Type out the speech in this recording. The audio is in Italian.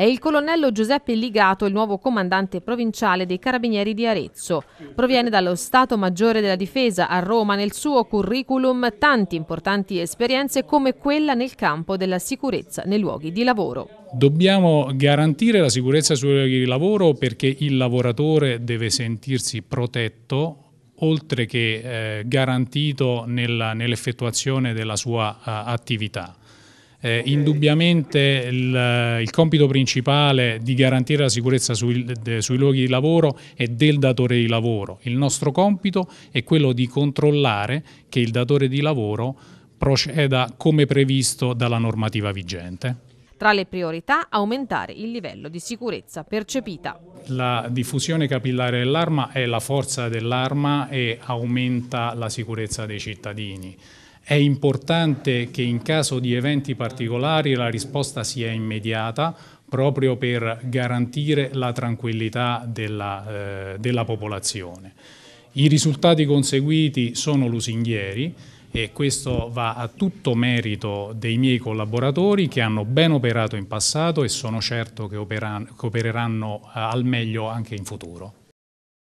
È il colonnello Giuseppe Ligato, il nuovo comandante provinciale dei Carabinieri di Arezzo. Proviene dallo Stato Maggiore della Difesa a Roma nel suo curriculum tante importanti esperienze come quella nel campo della sicurezza nei luoghi di lavoro. Dobbiamo garantire la sicurezza sui luoghi di lavoro perché il lavoratore deve sentirsi protetto oltre che eh, garantito nell'effettuazione della sua uh, attività. Eh, indubbiamente il, il, compito principale di garantire la sicurezza sui, de, sui, luoghi di lavoro è del datore di lavoro. Il nostro compito è quello di controllare che il datore di lavoro proceda come previsto dalla normativa vigente. Tra le priorità aumentare il livello di sicurezza percepita. La diffusione capillare dell'arma è la forza dell'arma e aumenta la sicurezza dei cittadini. È importante che in caso di eventi particolari la risposta sia immediata proprio per garantire la tranquillità della, eh, della popolazione. I risultati conseguiti sono lusinghieri e questo va a tutto merito dei miei collaboratori che hanno ben operato in passato e sono certo che, operan che opereranno eh, al meglio anche in futuro.